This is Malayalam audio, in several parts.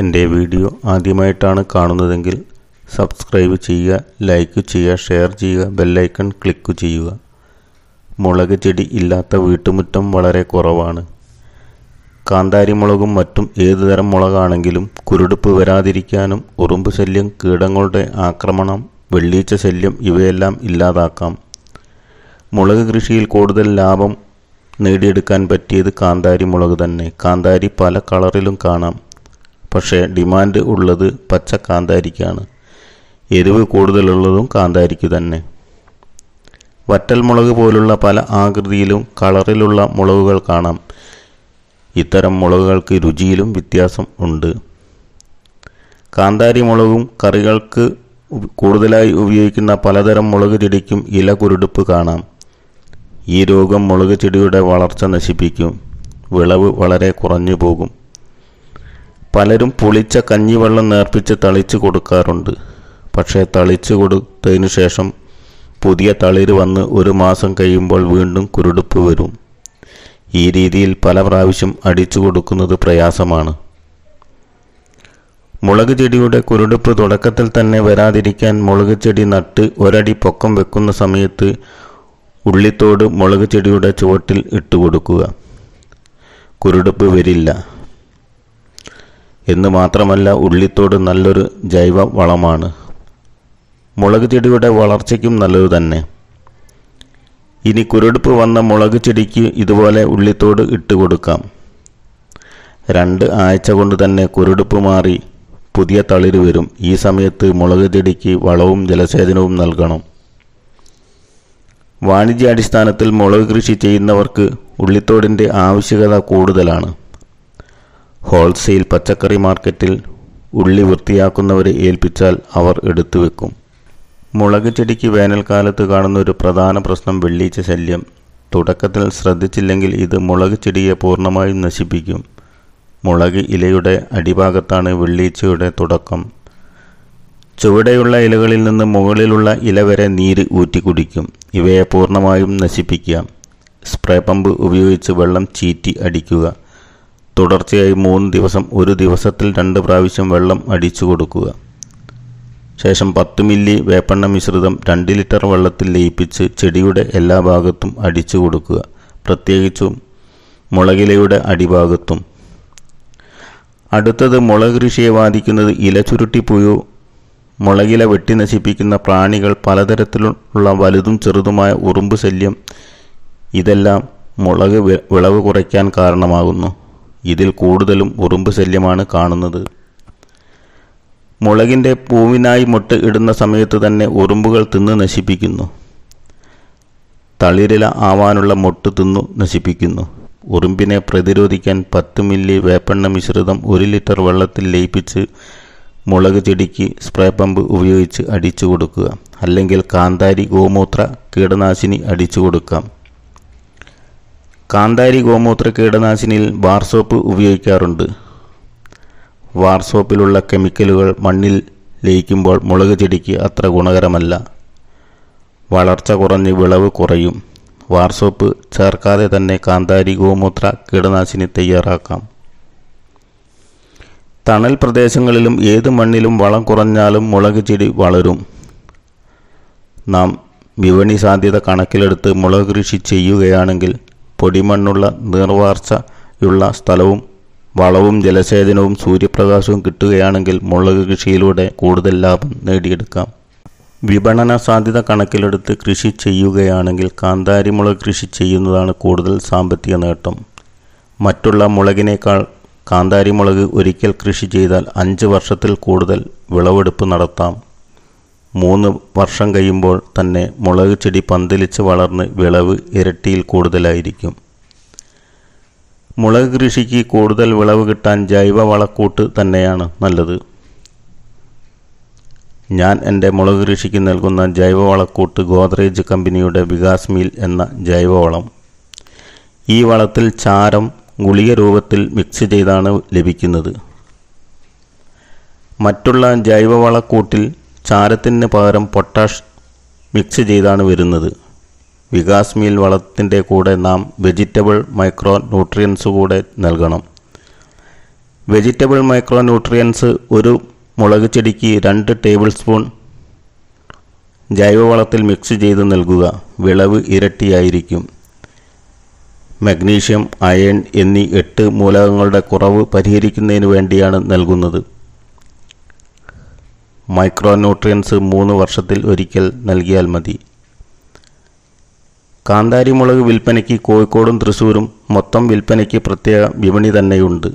എൻ്റെ വീഡിയോ ആദ്യമായിട്ടാണ് കാണുന്നതെങ്കിൽ സബ്സ്ക്രൈബ് ചെയ്യുക ലൈക്ക് ചെയ്യുക ഷെയർ ചെയ്യുക ബെല്ലൈക്കൺ ക്ലിക്ക് ചെയ്യുക മുളക് ചെടി ഇല്ലാത്ത വീട്ടുമുറ്റം വളരെ കുറവാണ് കാന്താരി മുളകും മറ്റും ഏതു തരം മുളകാണെങ്കിലും കുരുടുപ്പ് വരാതിരിക്കാനും ഉറുമ്പ് ശല്യം കീടങ്ങളുടെ ആക്രമണം വെള്ളീച്ച ശല്യം ഇവയെല്ലാം ഇല്ലാതാക്കാം മുളക് കൃഷിയിൽ കൂടുതൽ ലാഭം നേടിയെടുക്കാൻ പറ്റിയത് കാന്താരി മുളക് തന്നെ കാന്താരി പല കളറിലും കാണാം പക്ഷേ ഡിമാൻഡ് ഉള്ളത് പച്ച കാന്താരിക്കാണ് എരിവ് കൂടുതലുള്ളതും കാന്താരിക്ക് തന്നെ വറ്റൽ മുളക് പോലുള്ള പല ആകൃതിയിലും കളറിലുള്ള മുളകുകൾ കാണാം ഇത്തരം മുളകുകൾക്ക് രുചിയിലും വ്യത്യാസം ഉണ്ട് കാന്താരി മുളകും കറികൾക്ക് കൂടുതലായി ഉപയോഗിക്കുന്ന പലതരം മുളക് ചെടിക്കും ഇല കുരുടുപ്പ് കാണാം ഈ രോഗം മുളക് ചെടിയുടെ വളർച്ച നശിപ്പിക്കും വിളവ് വളരെ കുറഞ്ഞു പോകും പലരും പുളിച്ച കഞ്ഞിവെള്ളം നേർപ്പിച്ച് തളിച്ച് കൊടുക്കാറുണ്ട് പക്ഷേ തളിച്ചു കൊടുത്തതിനു ശേഷം പുതിയ തളിര് വന്ന് ഒരു മാസം കഴിയുമ്പോൾ വീണ്ടും കുരുടുപ്പ് വരും ഈ രീതിയിൽ പല പ്രാവശ്യം അടിച്ചു കൊടുക്കുന്നത് പ്രയാസമാണ് മുളക് ചെടിയുടെ കുരുടുപ്പ് തുടക്കത്തിൽ തന്നെ വരാതിരിക്കാൻ മുളക് ചെടി നട്ട് ഒരടി പൊക്കം വെക്കുന്ന സമയത്ത് ഉള്ളിത്തോട് മുളക് ചെടിയുടെ ചുവട്ടിൽ ഇട്ടുകൊടുക്കുക കുരുടുപ്പ് വരില്ല എന്ന് മാത്രമല്ല ഉള്ളിത്തോട് നല്ലൊരു ജൈവ വളമാണ് മുളക് ചെടിയുടെ വളർച്ചയ്ക്കും നല്ലത് തന്നെ ഇനി കുരുടുപ്പ് വന്ന മുളക് ചെടിക്ക് ഇതുപോലെ ഉള്ളിത്തോട് ഇട്ട് കൊടുക്കാം രണ്ട് ആഴ്ച കൊണ്ട് തന്നെ കുരുടുപ്പ് മാറി പുതിയ തളിര് വരും ഈ സമയത്ത് മുളക് ചെടിക്ക് വളവും ജലസേചനവും നൽകണം വാണിജ്യാടിസ്ഥാനത്തിൽ മുളക് കൃഷി ചെയ്യുന്നവർക്ക് ഉള്ളിത്തോടിൻ്റെ ആവശ്യകത കൂടുതലാണ് ഹോൾസെയിൽ പച്ചക്കറി മാർക്കറ്റിൽ ഉള്ളി വൃത്തിയാക്കുന്നവരെ ഏൽപ്പിച്ചാൽ അവർ എടുത്തു വെക്കും മുളക് ചെടിക്ക് വേനൽക്കാലത്ത് കാണുന്ന ഒരു പ്രധാന പ്രശ്നം വെള്ളീച്ച ശല്യം തുടക്കത്തിൽ ശ്രദ്ധിച്ചില്ലെങ്കിൽ ഇത് മുളക് ചെടിയെ പൂർണ്ണമായും നശിപ്പിക്കും മുളക് ഇലയുടെ അടിഭാഗത്താണ് വെള്ളീച്ചയുടെ തുടക്കം ചുവടെയുള്ള ഇലകളിൽ നിന്ന് മുകളിലുള്ള ഇല വരെ നീര് ഊറ്റിക്കുടിക്കും ഇവയെ പൂർണ്ണമായും നശിപ്പിക്കുക സ്പ്രേ പമ്പ് ഉപയോഗിച്ച് വെള്ളം ചീറ്റി അടിക്കുക തുടർച്ചയായി മൂന്ന് ദിവസം ഒരു ദിവസത്തിൽ രണ്ട് പ്രാവശ്യം വെള്ളം അടിച്ചു കൊടുക്കുക ശേഷം പത്ത് മില്ലി വേപ്പെണ്ണ മിശ്രിതം രണ്ട് ലിറ്റർ വെള്ളത്തിൽ ലയിപ്പിച്ച് ചെടിയുടെ എല്ലാ ഭാഗത്തും അടിച്ചു കൊടുക്കുക പ്രത്യേകിച്ചും മുളകിലയുടെ അടിഭാഗത്തും അടുത്തത് മുളക് കൃഷിയെ ബാധിക്കുന്നത് ഇലചുരുട്ടിപ്പുഴു മുളകില വെട്ടി നശിപ്പിക്കുന്ന പ്രാണികൾ പലതരത്തിലുള്ള വലുതും ചെറുതുമായ ഉറുമ്പ് ശല്യം ഇതെല്ലാം മുളക് വിളവ് കുറയ്ക്കാൻ കാരണമാകുന്നു ഇതിൽ കൂടുതലും ഉറുമ്പ് ശല്യമാണ് കാണുന്നത് മുളകിൻ്റെ പൂവിനായി മുട്ട ഇടുന്ന സമയത്ത് തന്നെ ഉറുമ്പുകൾ തിന്ന് നശിപ്പിക്കുന്നു തളിരില ആവാനുള്ള മുട്ട് തിന്നു നശിപ്പിക്കുന്നു ഉറുമ്പിനെ പ്രതിരോധിക്കാൻ പത്ത് മില്ലി വേപ്പെണ്ണ മിശ്രിതം ഒരു ലിറ്റർ വെള്ളത്തിൽ ലയിപ്പിച്ച് മുളക് ചെടിക്ക് സ്പ്രേ പമ്പ് ഉപയോഗിച്ച് അടിച്ചു കൊടുക്കുക അല്ലെങ്കിൽ കാന്താരി ഗോമൂത്ര കീടനാശിനി അടിച്ചു കൊടുക്കാം കാന്താരി ഗോമൂത്ര കീടനാശിനിയിൽ വാർസോപ്പ് ഉപയോഗിക്കാറുണ്ട് വാർസോപ്പിലുള്ള കെമിക്കലുകൾ മണ്ണിൽ ലയിക്കുമ്പോൾ മുളക് ചെടിക്ക് അത്ര ഗുണകരമല്ല വളർച്ച കുറഞ്ഞ് വിളവ് കുറയും വാർസോപ്പ് ചേർക്കാതെ തന്നെ കാന്താരി ഗോമൂത്ര കീടനാശിനി തയ്യാറാക്കാം തണൽ പ്രദേശങ്ങളിലും ഏത് മണ്ണിലും വളം കുറഞ്ഞാലും മുളക് ചെടി വളരും നാം വിപണി സാധ്യത കണക്കിലെടുത്ത് മുളക് കൃഷി ചെയ്യുകയാണെങ്കിൽ പൊടിമണ്ണുള്ള നീർവാർച്ചയുള്ള സ്ഥലവും വളവും ജലസേചനവും സൂര്യപ്രകാശവും കിട്ടുകയാണെങ്കിൽ മുളക് കൃഷിയിലൂടെ കൂടുതൽ ലാഭം നേടിയെടുക്കാം വിപണന സാധ്യത കണക്കിലെടുത്ത് കൃഷി ചെയ്യുകയാണെങ്കിൽ കാന്താരി മുളക് കൃഷി ചെയ്യുന്നതാണ് കൂടുതൽ സാമ്പത്തിക നേട്ടം മറ്റുള്ള മുളകിനേക്കാൾ കാന്താരി മുളക് ഒരിക്കൽ കൃഷി ചെയ്താൽ അഞ്ച് വർഷത്തിൽ കൂടുതൽ വിളവെടുപ്പ് നടത്താം മൂന്ന് വർഷം കഴിയുമ്പോൾ തന്നെ മുളക് ചെടി പന്തലിച്ച് വളർന്ന് വിളവ് ഇരട്ടിയിൽ കൂടുതലായിരിക്കും മുളക് കൃഷിക്ക് കൂടുതൽ വിളവ് കിട്ടാൻ ജൈവ വളക്കൂട്ട് തന്നെയാണ് നല്ലത് ഞാൻ എൻ്റെ മുളക് കൃഷിക്ക് നൽകുന്ന ജൈവ വളക്കൂട്ട് ഗോദ്രേജ് കമ്പനിയുടെ വികാസ് മീൽ എന്ന ജൈവവളം ഈ വളത്തിൽ ചാരം ഗുളിക രൂപത്തിൽ മിക്സ് ചെയ്താണ് ലഭിക്കുന്നത് മറ്റുള്ള ജൈവവളക്കൂട്ടിൽ ചാരത്തിന് പകരം പൊട്ടാഷ് മിക്സ് ചെയ്താണ് വരുന്നത് വികാസ് മീൽ വളത്തിൻ്റെ കൂടെ നാം വെജിറ്റബിൾ മൈക്രോ ന്യൂട്രിയൻസ് കൂടെ നൽകണം വെജിറ്റബിൾ മൈക്രോ ന്യൂട്രിയൻസ് ഒരു മുളക് ചെടിക്ക് രണ്ട് ടേബിൾ സ്പൂൺ ജൈവവളത്തിൽ മിക്സ് ചെയ്ത് നൽകുക വിളവ് ഇരട്ടിയായിരിക്കും മഗ്നീഷ്യം അയൺ എന്നീ എട്ട് മൂലകങ്ങളുടെ കുറവ് പരിഹരിക്കുന്നതിന് വേണ്ടിയാണ് നൽകുന്നത് മൈക്രോന്യൂട്രിയൻസ് മൂന്ന് വർഷത്തിൽ ഒരിക്കൽ നൽകിയാൽ മതി കാന്താരി മുളക് വിൽപ്പനയ്ക്ക് കോഴിക്കോടും തൃശ്ശൂരും മൊത്തം വിൽപ്പനയ്ക്ക് പ്രത്യേക വിപണി തന്നെയുണ്ട്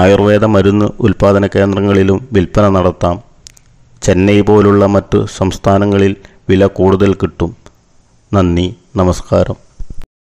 ആയുർവേദ മരുന്ന് ഉൽപ്പാദന കേന്ദ്രങ്ങളിലും വിൽപ്പന നടത്താം ചെന്നൈ പോലുള്ള മറ്റു സംസ്ഥാനങ്ങളിൽ വില കൂടുതൽ കിട്ടും നന്ദി നമസ്കാരം